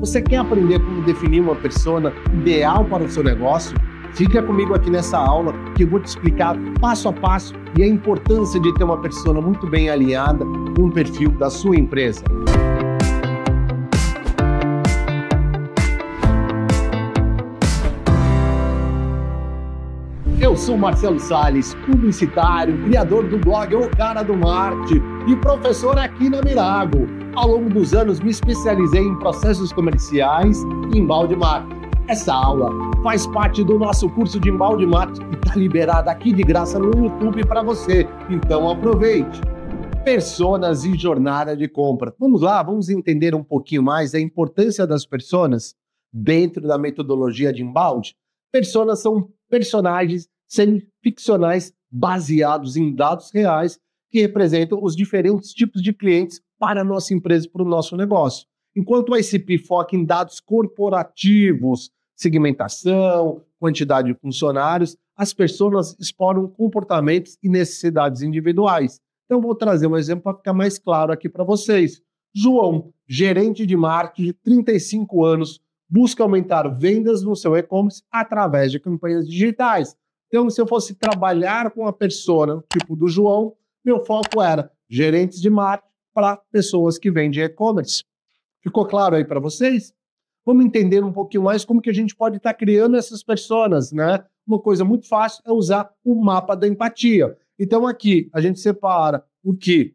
Você quer aprender como definir uma persona ideal para o seu negócio? Fica comigo aqui nessa aula que eu vou te explicar passo a passo e a importância de ter uma persona muito bem alinhada com o perfil da sua empresa. sou Marcelo Sales, publicitário, criador do blog O Cara do Marte e professor aqui na Mirago. Ao longo dos anos me especializei em processos comerciais e embalde marketing. Essa aula faz parte do nosso curso de embalde marketing que está liberada aqui de graça no YouTube para você. Então aproveite. Personas e jornada de compra. Vamos lá, vamos entender um pouquinho mais a importância das personas dentro da metodologia de embalde. Personas são personagens semi-ficcionais baseados em dados reais que representam os diferentes tipos de clientes para a nossa empresa e para o nosso negócio. Enquanto o ICP foca em dados corporativos, segmentação, quantidade de funcionários, as pessoas exploram comportamentos e necessidades individuais. Então, vou trazer um exemplo para ficar mais claro aqui para vocês. João, gerente de marketing de 35 anos, busca aumentar vendas no seu e-commerce através de campanhas digitais. Então, se eu fosse trabalhar com a persona, tipo do João, meu foco era gerentes de marketing para pessoas que vendem e-commerce. Ficou claro aí para vocês? Vamos entender um pouquinho mais como que a gente pode estar tá criando essas personas, né? Uma coisa muito fácil é usar o mapa da empatia. Então aqui a gente separa o que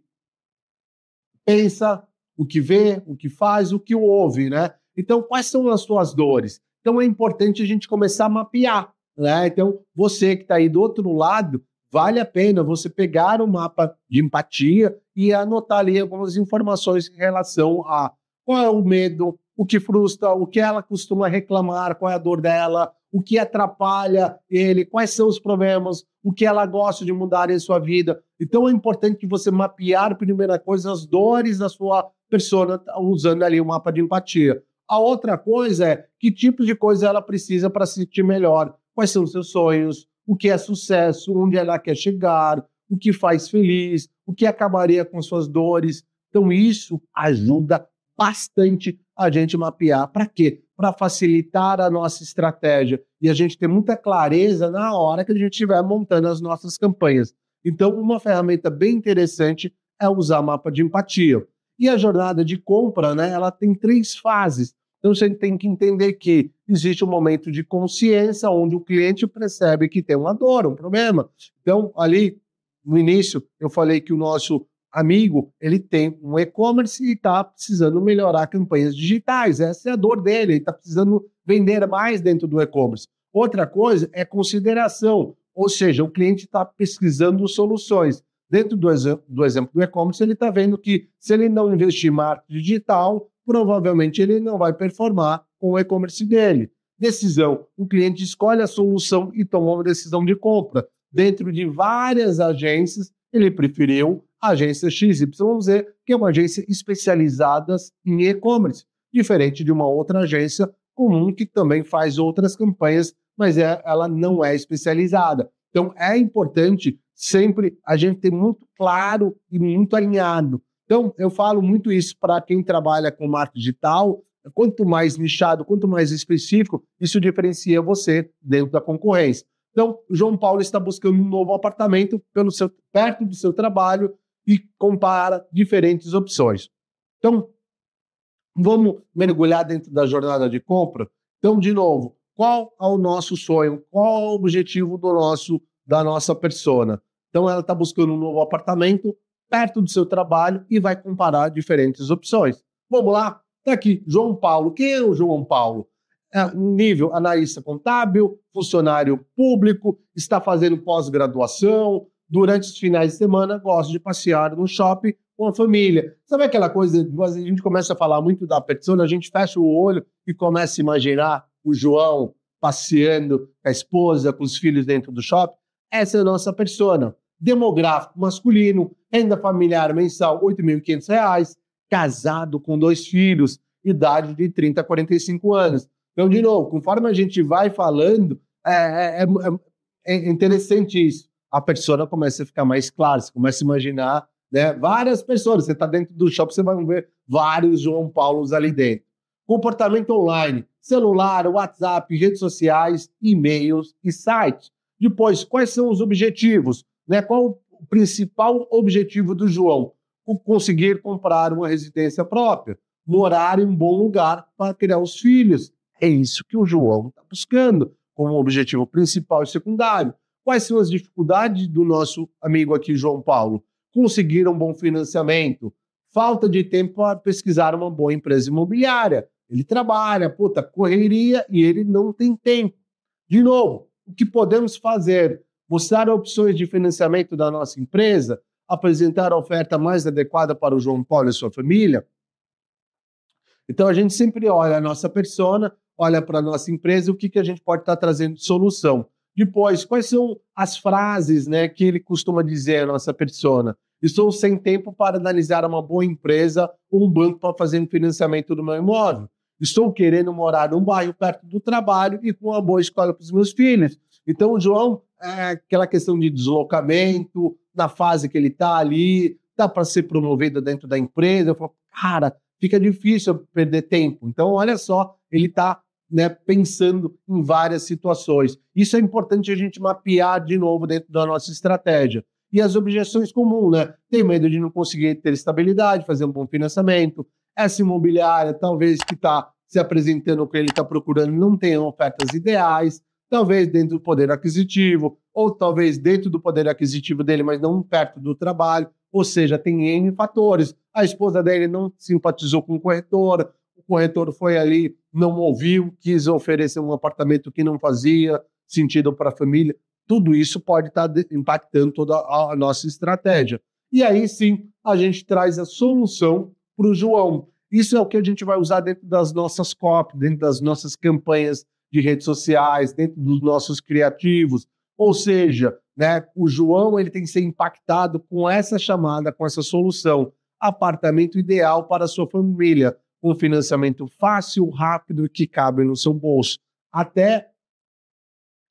pensa, o que vê, o que faz, o que ouve, né? Então quais são as suas dores? Então é importante a gente começar a mapear né? Então, você que está aí do outro lado, vale a pena você pegar o um mapa de empatia e anotar ali algumas informações em relação a qual é o medo, o que frustra, o que ela costuma reclamar, qual é a dor dela, o que atrapalha ele, quais são os problemas, o que ela gosta de mudar em sua vida. Então é importante você mapear, primeira coisa, as dores da sua pessoa, tá usando ali o um mapa de empatia. A outra coisa é que tipo de coisa ela precisa para se sentir melhor quais são os seus sonhos, o que é sucesso, onde ela quer chegar, o que faz feliz, o que acabaria com suas dores. Então, isso ajuda bastante a gente mapear. Para quê? Para facilitar a nossa estratégia e a gente ter muita clareza na hora que a gente estiver montando as nossas campanhas. Então, uma ferramenta bem interessante é usar mapa de empatia. E a jornada de compra, né, ela tem três fases. Então a gente tem que entender que existe um momento de consciência onde o cliente percebe que tem uma dor, um problema. Então, ali no início, eu falei que o nosso amigo, ele tem um e-commerce e está precisando melhorar campanhas digitais. Essa é a dor dele, ele está precisando vender mais dentro do e-commerce. Outra coisa é consideração, ou seja, o cliente está pesquisando soluções. Dentro do, do exemplo do e-commerce, ele está vendo que se ele não investir em marketing digital, provavelmente ele não vai performar com o e-commerce dele. Decisão: o cliente escolhe a solução e toma uma decisão de compra. Dentro de várias agências, ele preferiu a agência XYZ, que é uma agência especializada em e-commerce, diferente de uma outra agência comum que também faz outras campanhas, mas é, ela não é especializada. Então é importante sempre a gente ter muito claro e muito alinhado então, eu falo muito isso para quem trabalha com marketing digital. Quanto mais nichado, quanto mais específico, isso diferencia você dentro da concorrência. Então, o João Paulo está buscando um novo apartamento pelo seu, perto do seu trabalho e compara diferentes opções. Então, vamos mergulhar dentro da jornada de compra. Então, de novo, qual é o nosso sonho? Qual é o objetivo do nosso da nossa persona? Então, ela está buscando um novo apartamento perto do seu trabalho e vai comparar diferentes opções. Vamos lá? Está aqui, João Paulo. Quem é o João Paulo? É nível analista contábil, funcionário público, está fazendo pós-graduação, durante os finais de semana gosta de passear no shopping com a família. Sabe aquela coisa, a gente começa a falar muito da persona, a gente fecha o olho e começa a imaginar o João passeando com a esposa, com os filhos dentro do shopping? Essa é a nossa persona demográfico masculino, renda familiar mensal R$ 8.500, casado com dois filhos, idade de 30 a 45 anos. Então, de novo, conforme a gente vai falando, é, é, é interessante isso. A pessoa começa a ficar mais clara, você começa a imaginar né, várias pessoas. Você está dentro do shopping, você vai ver vários João Paulos ali dentro. Comportamento online, celular, WhatsApp, redes sociais, e-mails e sites. Depois, quais são os objetivos? Né? Qual o principal objetivo do João? Conseguir comprar uma residência própria, morar em um bom lugar para criar os filhos. É isso que o João está buscando como objetivo principal e secundário. Quais são as dificuldades do nosso amigo aqui, João Paulo? Conseguir um bom financiamento, falta de tempo para pesquisar uma boa empresa imobiliária. Ele trabalha, puta, correria e ele não tem tempo. De novo, o que podemos fazer? mostrar opções de financiamento da nossa empresa, apresentar a oferta mais adequada para o João Paulo e sua família. Então a gente sempre olha a nossa persona, olha para a nossa empresa, o que, que a gente pode estar tá trazendo de solução. Depois, quais são as frases né, que ele costuma dizer à nossa persona? Estou sem tempo para analisar uma boa empresa ou um banco para fazer um financiamento do meu imóvel. Estou querendo morar num bairro perto do trabalho e com uma boa escola para os meus filhos. Então, o João, é aquela questão de deslocamento, na fase que ele está ali, dá para ser promovido dentro da empresa. Eu falo, cara, fica difícil perder tempo. Então, olha só, ele está né, pensando em várias situações. Isso é importante a gente mapear de novo dentro da nossa estratégia. E as objeções comuns, né? Tem medo de não conseguir ter estabilidade, fazer um bom financiamento. Essa imobiliária, talvez que está se apresentando o que ele está procurando, não tem ofertas ideais talvez dentro do poder aquisitivo, ou talvez dentro do poder aquisitivo dele, mas não perto do trabalho. Ou seja, tem N fatores. A esposa dele não simpatizou com o corretor, o corretor foi ali, não ouviu, quis oferecer um apartamento que não fazia sentido para a família. Tudo isso pode tá estar impactando toda a nossa estratégia. E aí sim, a gente traz a solução para o João. Isso é o que a gente vai usar dentro das nossas COP, dentro das nossas campanhas de redes sociais, dentro dos nossos criativos. Ou seja, né, o João ele tem que ser impactado com essa chamada, com essa solução. Apartamento ideal para a sua família, um financiamento fácil, rápido que cabe no seu bolso. Até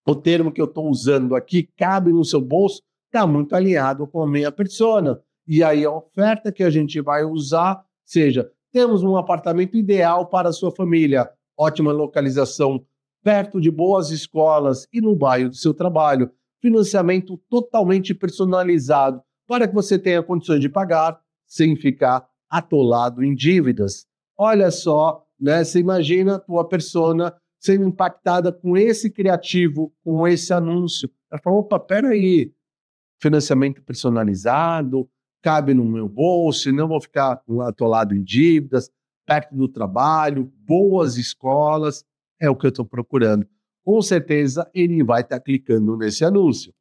o termo que eu estou usando aqui, cabe no seu bolso, está muito alinhado com a minha persona. E aí a oferta que a gente vai usar, seja, temos um apartamento ideal para a sua família, ótima localização perto de boas escolas e no bairro do seu trabalho. Financiamento totalmente personalizado para que você tenha condições de pagar sem ficar atolado em dívidas. Olha só, né? Você imagina a tua persona sendo impactada com esse criativo, com esse anúncio. Ela fala, opa, peraí, financiamento personalizado, cabe no meu bolso, não vou ficar atolado em dívidas, perto do trabalho, boas escolas é o que eu estou procurando. Com certeza ele vai estar tá clicando nesse anúncio.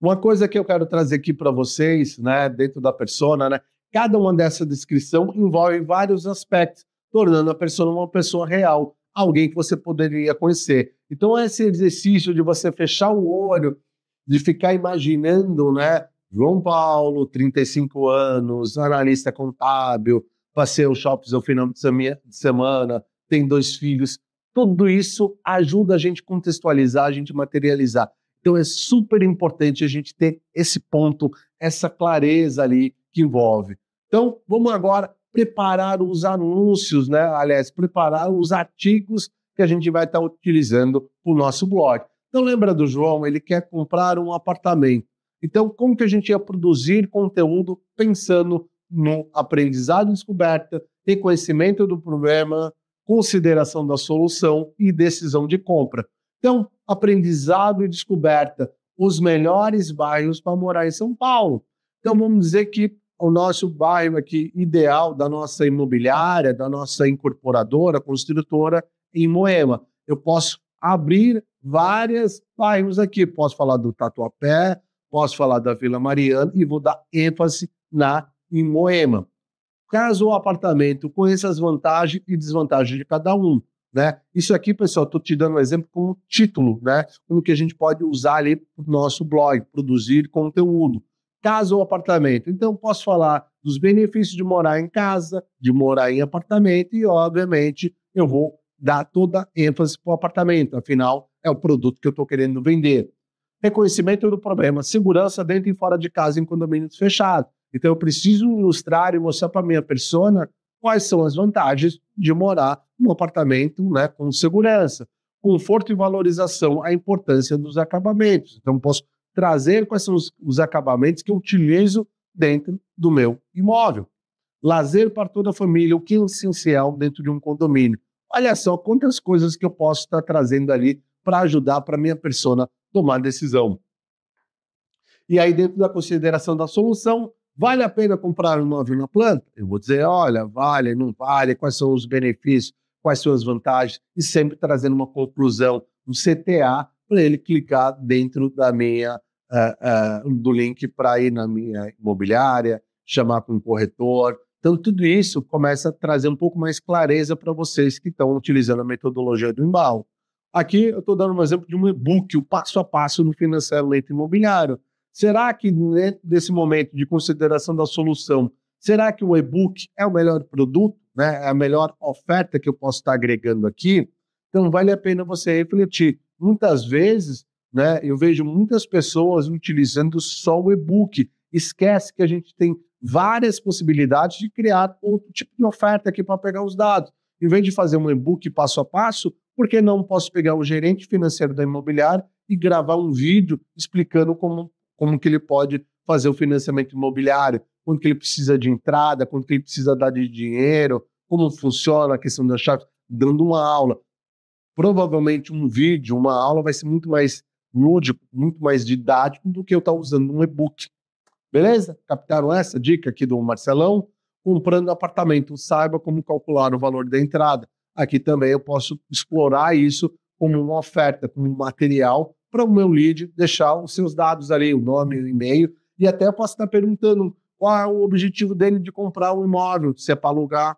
Uma coisa que eu quero trazer aqui para vocês, né, dentro da persona, né, cada uma dessa descrição envolve vários aspectos, tornando a persona uma pessoa real, alguém que você poderia conhecer. Então esse exercício de você fechar o olho, de ficar imaginando, né, João Paulo, 35 anos, analista contábil, passei o shopping no final de semana, tem dois filhos. Tudo isso ajuda a gente contextualizar, a gente materializar. Então é super importante a gente ter esse ponto, essa clareza ali que envolve. Então, vamos agora preparar os anúncios, né? Aliás, preparar os artigos que a gente vai estar utilizando para o nosso blog. Então, lembra do João? Ele quer comprar um apartamento. Então, como que a gente ia produzir conteúdo pensando no aprendizado descoberta, reconhecimento do problema, consideração da solução e decisão de compra. Então, aprendizado e descoberta, os melhores bairros para morar em São Paulo. Então, vamos dizer que o nosso bairro aqui ideal da nossa imobiliária, da nossa incorporadora, construtora em Moema. Eu posso abrir várias bairros aqui. Posso falar do Tatuapé, posso falar da Vila Mariana e vou dar ênfase na em Moema casa ou apartamento, conheça as vantagens e desvantagens de cada um. Né? Isso aqui, pessoal, estou te dando um exemplo como título, né? como que a gente pode usar ali para o nosso blog, produzir conteúdo. Casa ou apartamento. Então, posso falar dos benefícios de morar em casa, de morar em apartamento, e, obviamente, eu vou dar toda ênfase para o apartamento, afinal, é o produto que eu estou querendo vender. Reconhecimento do problema, segurança dentro e fora de casa em condomínios fechados. Então, eu preciso ilustrar e mostrar para minha persona quais são as vantagens de morar num apartamento né, com segurança, conforto e valorização, a importância dos acabamentos. Então, posso trazer quais são os, os acabamentos que eu utilizo dentro do meu imóvel. Lazer para toda a família, o que é essencial dentro de um condomínio. Olha só quantas coisas que eu posso estar trazendo ali para ajudar para minha persona tomar decisão. E aí, dentro da consideração da solução, Vale a pena comprar um imóvel na planta? Eu vou dizer, olha, vale, não vale, quais são os benefícios, quais são as vantagens, e sempre trazendo uma conclusão, um CTA, para ele clicar dentro da minha, uh, uh, do link para ir na minha imobiliária, chamar com um corretor. Então, tudo isso começa a trazer um pouco mais clareza para vocês que estão utilizando a metodologia do embalo. Aqui eu estou dando um exemplo de um e-book, o passo a passo no financeiro imobiliário. Será que né, nesse momento de consideração da solução, será que o e-book é o melhor produto, né? é a melhor oferta que eu posso estar agregando aqui? Então vale a pena você refletir. Muitas vezes, né, eu vejo muitas pessoas utilizando só o e-book. Esquece que a gente tem várias possibilidades de criar outro tipo de oferta aqui para pegar os dados. Em vez de fazer um e-book passo a passo, por que não posso pegar o gerente financeiro da imobiliária e gravar um vídeo explicando como como que ele pode fazer o financiamento imobiliário, quanto que ele precisa de entrada, quanto que ele precisa dar de dinheiro, como funciona a questão das chaves, dando uma aula. Provavelmente um vídeo, uma aula vai ser muito mais lúdico, muito mais didático do que eu estar tá usando um e-book. Beleza? Captaram essa dica aqui do Marcelão? Comprando apartamento, saiba como calcular o valor da entrada. Aqui também eu posso explorar isso como uma oferta, como um material para o meu lead deixar os seus dados ali, o nome, o e-mail, e até eu posso estar perguntando qual é o objetivo dele de comprar o um imóvel, se é para alugar,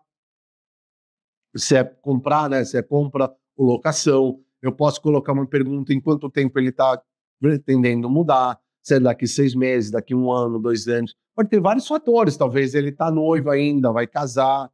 se é comprar, né, se é compra ou locação. Eu posso colocar uma pergunta em quanto tempo ele está pretendendo mudar, se é daqui seis meses, daqui um ano, dois anos. Pode ter vários fatores, talvez ele está noivo ainda, vai casar,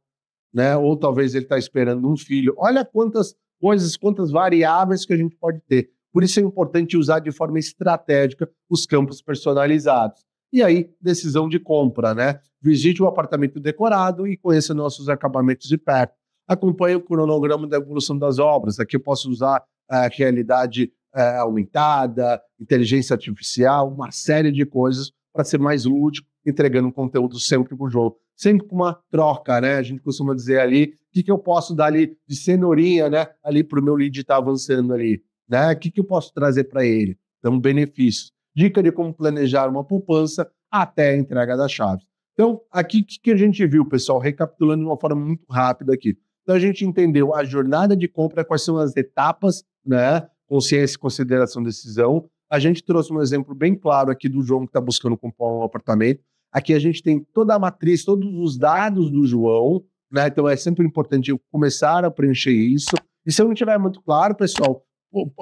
né? Ou talvez ele está esperando um filho. Olha quantas coisas, quantas variáveis que a gente pode ter. Por isso é importante usar de forma estratégica os campos personalizados. E aí, decisão de compra, né? Visite o apartamento decorado e conheça nossos acabamentos de perto. Acompanhe o cronograma da evolução das obras. Aqui eu posso usar a é, realidade é, aumentada, inteligência artificial, uma série de coisas para ser mais lúdico, entregando um conteúdo sempre com o jogo. Sempre com uma troca, né? A gente costuma dizer ali, o que, que eu posso dar ali de cenourinha, né? Ali para o meu lead estar tá avançando ali. Né? O que, que eu posso trazer para ele? Então, benefícios. Dica de como planejar uma poupança até a entrega das chaves. Então, aqui o que, que a gente viu, pessoal? Recapitulando de uma forma muito rápida aqui. Então, a gente entendeu a jornada de compra, quais são as etapas, né? consciência, consideração, decisão. A gente trouxe um exemplo bem claro aqui do João que está buscando comprar um apartamento. Aqui a gente tem toda a matriz, todos os dados do João, né? Então é sempre importante começar a preencher isso. E se eu não tiver muito claro, pessoal,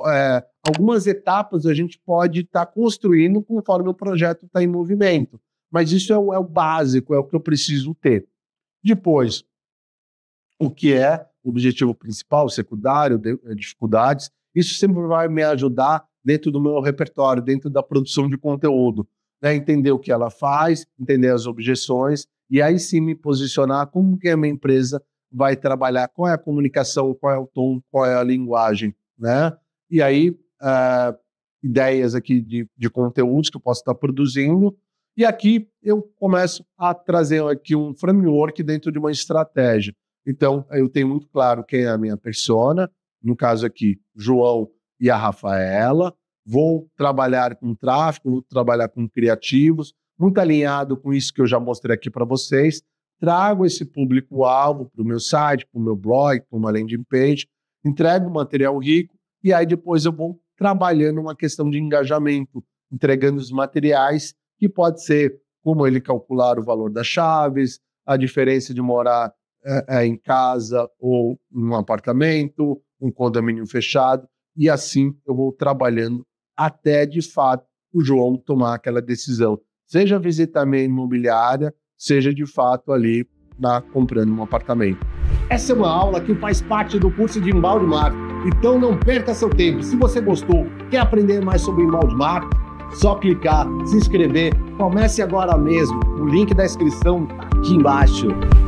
é, algumas etapas a gente pode estar tá construindo conforme o projeto está em movimento. Mas isso é o, é o básico, é o que eu preciso ter. Depois, o que é o objetivo principal, secundário, eh, dificuldades, isso sempre vai me ajudar dentro do meu repertório, dentro da produção de conteúdo. Né? Entender o que ela faz, entender as objeções, e aí sim me posicionar como que a minha empresa vai trabalhar, qual é a comunicação, qual é o tom, qual é a linguagem né? E aí, uh, ideias aqui de, de conteúdos que eu posso estar produzindo. E aqui eu começo a trazer aqui um framework dentro de uma estratégia. Então, eu tenho muito claro quem é a minha persona, no caso aqui, João e a Rafaela. Vou trabalhar com tráfego, vou trabalhar com criativos, muito alinhado com isso que eu já mostrei aqui para vocês. Trago esse público-alvo para o meu site, para o meu blog, para uma landing page, entrego material rico e aí depois eu vou trabalhando uma questão de engajamento, entregando os materiais, que pode ser como ele calcular o valor das chaves, a diferença de morar é, é, em casa ou num apartamento, um condomínio fechado, e assim eu vou trabalhando até de fato o João tomar aquela decisão, seja visitar minha imobiliária, seja de fato ali na comprando um apartamento. Essa é uma aula que faz parte do curso de embalde mar, então não perca seu tempo. Se você gostou, quer aprender mais sobre embalde mar, só clicar, se inscrever, comece agora mesmo. O link da inscrição está aqui embaixo.